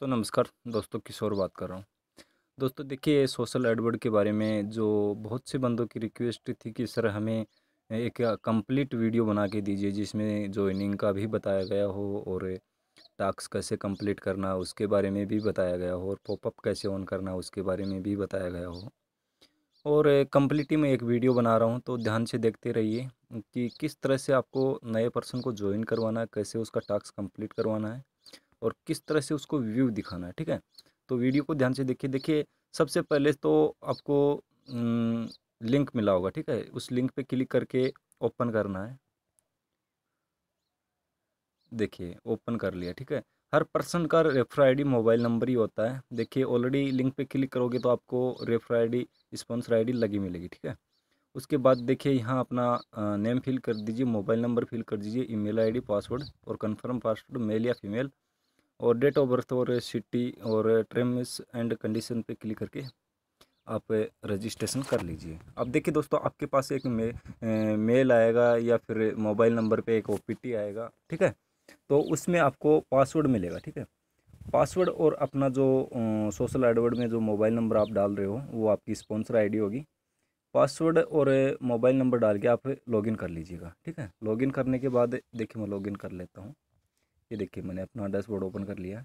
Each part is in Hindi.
तो नमस्कार दोस्तों किशोर बात कर रहा हूँ दोस्तों देखिए सोशल एडवर्ड के बारे में जो बहुत से बंदों की रिक्वेस्ट थी कि सर हमें एक कंप्लीट वीडियो बना के दीजिए जिसमें जॉइनिंग का भी बताया गया हो और टास्क कैसे कंप्लीट करना उसके बारे में भी बताया गया हो और पॉपअप कैसे ऑन करना उसके बारे में भी बताया गया हो और कम्प्लीटली मैं एक वीडियो बना रहा हूँ तो ध्यान से देखते रहिए कि किस तरह से आपको नए पर्सन को ज्वाइन करवाना है कैसे उसका टास्क कंप्लीट करवाना है और किस तरह से उसको व्यू दिखाना है ठीक है तो वीडियो को ध्यान से देखिए देखिए सबसे पहले तो आपको लिंक मिला होगा ठीक है उस लिंक पे क्लिक करके ओपन करना है देखिए ओपन कर लिया ठीक है हर पर्सन का रेफर आईडी मोबाइल नंबर ही होता है देखिए ऑलरेडी लिंक पे क्लिक करोगे तो आपको रेफर आईडी स्पॉन्सर आईडी लगी मिलेगी ठीक है उसके बाद देखिए यहाँ अपना नेम फिल कर दीजिए मोबाइल नंबर फिल कर दीजिए ईमेल आईडी पासवर्ड और कंफर्म पासवर्ड मेल या फीमेल और डेट ऑफ बर्थ और सिटी और टर्म्स एंड कंडीशन पे क्लिक करके आप रजिस्ट्रेशन कर लीजिए अब देखिए दोस्तों आपके पास एक मे, ए, मेल आएगा या फिर मोबाइल नंबर पे एक ओ आएगा ठीक है तो उसमें आपको पासवर्ड मिलेगा ठीक है पासवर्ड और अपना जो सोशल एडवर्ड में जो मोबाइल नंबर आप डाल रहे हो वो आपकी स्पॉन्सर आईडी होगी पासवर्ड और मोबाइल नंबर डाल के आप लॉगिन कर लीजिएगा ठीक है लॉगिन करने के बाद देखिए मैं लॉगिन कर लेता हूँ ये देखिए मैंने अपना डैशबोर्ड ओपन कर लिया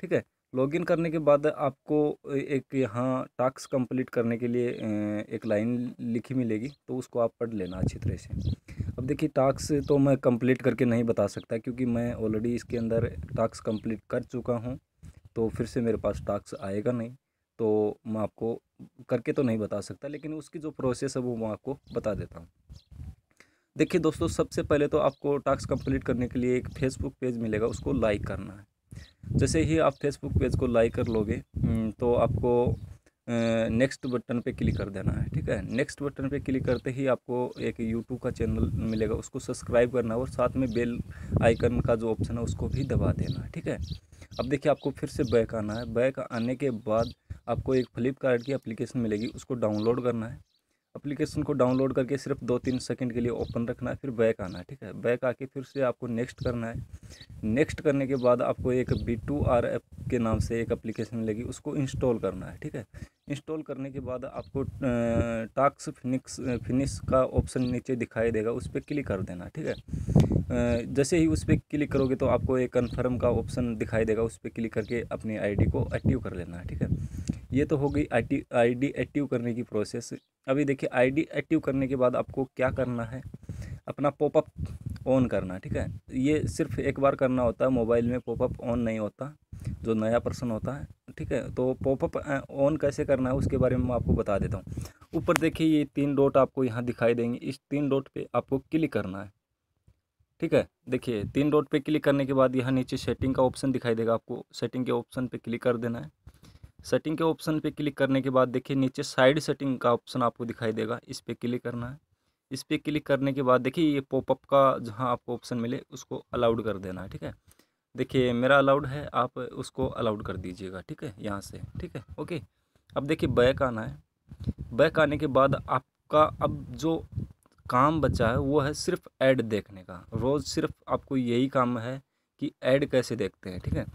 ठीक है लॉगिन करने के बाद आपको एक यहाँ टास्क कंप्लीट करने के लिए एक लाइन लिखी मिलेगी तो उसको आप पढ़ लेना अच्छी तरह से अब देखिए टास्क तो मैं कंप्लीट करके नहीं बता सकता क्योंकि मैं ऑलरेडी इसके अंदर टास्क कंप्लीट कर चुका हूँ तो फिर से मेरे पास टास्क आएगा नहीं तो मैं आपको करके तो नहीं बता सकता लेकिन उसकी जो प्रोसेस है वो मैं आपको बता देता हूँ देखिए दोस्तों सबसे पहले तो आपको टास्क कंप्लीट करने के लिए एक फेसबुक पेज मिलेगा उसको लाइक करना है जैसे ही आप फेसबुक पेज को लाइक कर लोगे हम्म, तो आपको नेक्स्ट बटन पे क्लिक कर देना है ठीक है नेक्स्ट बटन पे क्लिक करते ही आपको एक यूट्यूब का चैनल मिलेगा उसको सब्सक्राइब करना है और साथ में बेल आइकन का जो ऑप्शन है उसको भी दबा देना है ठीक है अब देखिए आपको फिर से बैक आना है बैक आने के बाद आपको एक फ्लिपकार्ट की एप्लीकेशन मिलेगी उसको डाउनलोड करना है एप्लीकेशन को डाउनलोड करके सिर्फ दो तीन सेकंड के लिए ओपन रखना है फिर बैक आना है ठीक है बैक आके फिर से आपको नेक्स्ट करना है नेक्स्ट करने के बाद आपको एक बी टू आर एप के नाम से एक एप्लीकेशन मिलेगी उसको इंस्टॉल करना है ठीक है इंस्टॉल करने के बाद आपको टाक्स फिनिक्स फिनिश का ऑप्शन नीचे दिखाई देगा उस पर क्लिक कर देना ठीक है जैसे ही उस पर क्लिक करोगे तो आपको एक कन्फर्म का ऑप्शन दिखाई देगा उस पर क्लिक करके अपनी आई को एक्टिव कर लेना है ठीक है ये तो होगी I T I D active करने की प्रोसेस अभी देखिए आईडी एक्टिव करने के बाद आपको क्या करना है अपना पॉपअप ऑन करना ठीक है ये सिर्फ एक बार करना होता है मोबाइल में पॉपअप ऑन नहीं होता जो नया पर्सन होता है ठीक है तो पॉपअप ऑन कैसे करना है उसके बारे में मैं आपको बता देता हूँ ऊपर देखिए ये तीन डॉट आपको यहाँ दिखाई देंगे इस तीन डॉट पे आपको क्लिक करना है ठीक है देखिए तीन डॉट पे क्लिक करने के बाद यहाँ नीचे सेटिंग का ऑप्शन दिखाई देगा आपको सेटिंग के ऑप्शन पे क्लिक कर देना है सेटिंग के ऑप्शन पे क्लिक करने के बाद देखिए नीचे साइड सेटिंग का ऑप्शन आपको दिखाई देगा इस पर क्लिक करना है इस पर क्लिक करने के बाद देखिए ये पॉपअप का जहाँ आपको ऑप्शन मिले उसको अलाउड कर देना है ठीक है देखिए मेरा अलाउड है आप उसको अलाउड कर दीजिएगा ठीक है यहाँ से ठीक है ओके अब देखिए बैक आना है बैक आने के बाद आपका अब जो काम बचा है वो है सिर्फ ऐड देखने का रोज़ सिर्फ आपको यही काम है कि ऐड कैसे देखते हैं ठीक है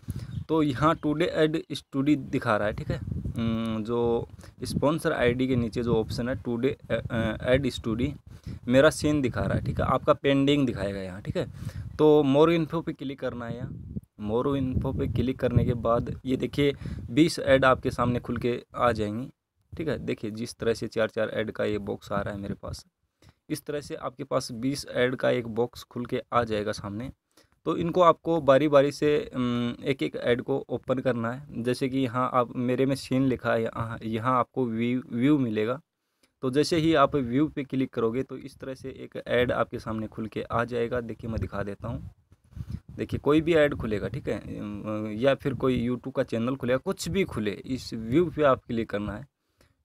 तो यहाँ टुडे एड स्टडी दिखा रहा है ठीक है हम्म, जो स्पॉन्सर आईडी के नीचे जो ऑप्शन है टुडे एड स्टडी मेरा सीन दिखा रहा है ठीक है आपका पेंडिंग दिखाएगा यहाँ ठीक है तो मोर इन्फो पे क्लिक करना है यहाँ मोरो इन्फो पे क्लिक करने के बाद ये देखिए बीस ऐड आपके सामने खुल के आ जाएंगी ठीक है देखिए जिस तरह से चार चार ऐड का ये बॉक्स आ रहा है मेरे पास इस तरह से आपके पास बीस ऐड का एक बॉक्स खुल के आ जाएगा सामने तो इनको आपको बारी बारी से एक एक ऐड को ओपन करना है जैसे कि यहाँ आप मेरे में सीन लिखा है यहाँ यहाँ आपको व्यू व्यू मिलेगा तो जैसे ही आप व्यू पे क्लिक करोगे तो इस तरह से एक ऐड आपके सामने खुल के आ जाएगा देखिए मैं दिखा देता हूँ देखिए कोई भी ऐड खुलेगा ठीक है या फिर कोई यूट्यूब का चैनल खुलेगा कुछ भी खुले इस व्यू पे आप क्लिक करना है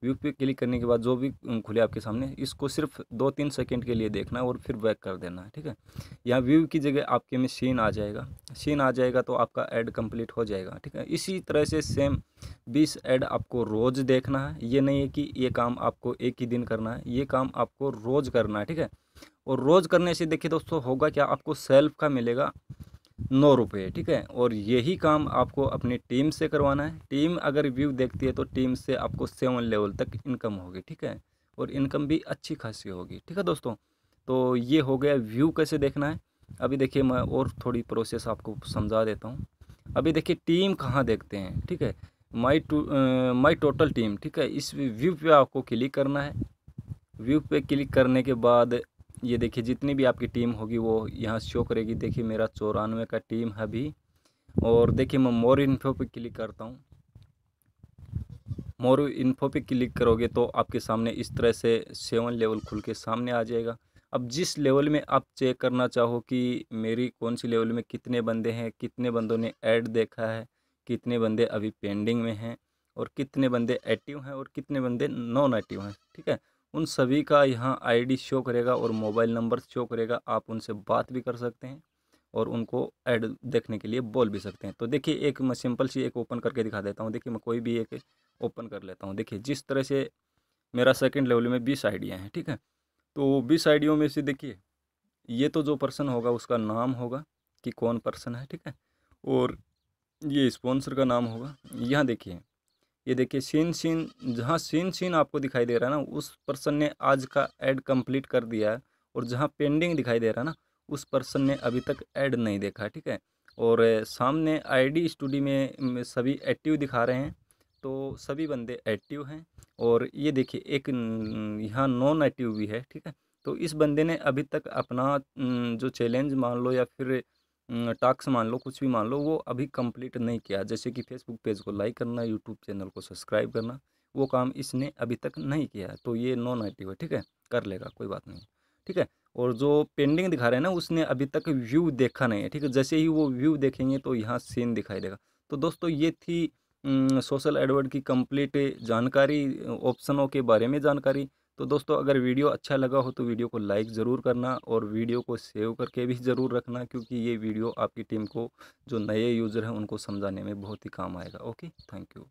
व्यू पे क्लिक करने के बाद जो भी खुले आपके सामने इसको सिर्फ दो तीन सेकंड के लिए देखना है और फिर बैक कर देना है ठीक है यहाँ व्यू की जगह आपके में सीन आ जाएगा सीन आ जाएगा तो आपका ऐड कंप्लीट हो जाएगा ठीक है इसी तरह से सेम बीस ऐड आपको रोज़ देखना है ये नहीं है कि ये काम आपको एक ही दिन करना है ये काम आपको रोज़ करना है ठीक है और रोज़ करने से देखिए दोस्तों होगा क्या आपको सेल्फ का मिलेगा नौ रुपये ठीक है और यही काम आपको अपनी टीम से करवाना है टीम अगर व्यू देखती है तो टीम से आपको सेवन लेवल तक इनकम होगी ठीक है और इनकम भी अच्छी खासी होगी ठीक है दोस्तों तो ये हो गया व्यू कैसे देखना है अभी देखिए मैं और थोड़ी प्रोसेस आपको समझा देता हूँ अभी देखिए टीम कहाँ देखते हैं ठीक है my two my total team ठीक है इस व्यू पे आपको क्लिक करना है व्यू पे क्लिक करने के बाद ये देखिए जितनी भी आपकी टीम होगी वो यहाँ शो करेगी देखिए मेरा चौरानवे का टीम है अभी और देखिए मैं मोर इन्फो पर क्लिक करता हूँ मोर इन्फो पर क्लिक करोगे तो आपके सामने इस तरह से सेवन लेवल खुल के सामने आ जाएगा अब जिस लेवल में आप चेक करना चाहो कि मेरी कौन सी लेवल में कितने बंदे हैं कितने बंदों ने ऐड देखा है कितने बंदे अभी पेंडिंग में हैं और कितने बंदे एक्टिव हैं और कितने बंदे नॉन एक्टिव हैं ठीक है उन सभी का यहाँ आईडी शो करेगा और मोबाइल नंबर शो करेगा आप उनसे बात भी कर सकते हैं और उनको ऐड देखने के लिए बोल भी सकते हैं तो देखिए एक मैं सिंपल सी एक ओपन करके दिखा देता हूँ देखिए मैं कोई भी एक ओपन कर लेता हूँ देखिए जिस तरह से मेरा सेकंड लेवल में बीस आइडियाँ हैं ठीक है तो बीस आइडियो में से देखिए ये तो जो पर्सन होगा उसका नाम होगा कि कौन पर्सन है ठीक है और ये स्पॉन्सर का नाम होगा यहाँ देखिए ये देखिए सीन सीन जहाँ सीन सीन आपको दिखाई दे रहा है ना उस पर्सन ने आज का ऐड कंप्लीट कर दिया है और जहाँ पेंडिंग दिखाई दे रहा है ना उस पर्सन ने अभी तक ऐड नहीं देखा ठीक है और सामने आईडी स्टूडी में सभी एक्टिव दिखा रहे हैं तो सभी बंदे एक्टिव हैं और ये देखिए एक यहाँ नॉन एक्टिव भी है ठीक है तो इस बंदे ने अभी तक अपना जो चैलेंज मान लो या फिर टास्क मान लो कुछ भी मान लो वो अभी कंप्लीट नहीं किया जैसे कि फेसबुक पेज को लाइक करना यूट्यूब चैनल को सब्सक्राइब करना वो काम इसने अभी तक नहीं किया है तो ये नॉन एक्टिव है ठीक है कर लेगा कोई बात नहीं ठीक है और जो पेंडिंग दिखा रहे हैं ना उसने अभी तक व्यू देखा नहीं है ठीक है जैसे ही वो व्यू देखेंगे तो यहाँ सीन दिखाई देगा तो दोस्तों ये थी सोशल एडवर्ड की कंप्लीट जानकारी ऑप्शनों के बारे में जानकारी तो दोस्तों अगर वीडियो अच्छा लगा हो तो वीडियो को लाइक ज़रूर करना और वीडियो को सेव करके भी ज़रूर रखना क्योंकि ये वीडियो आपकी टीम को जो नए यूज़र हैं उनको समझाने में बहुत ही काम आएगा ओके थैंक यू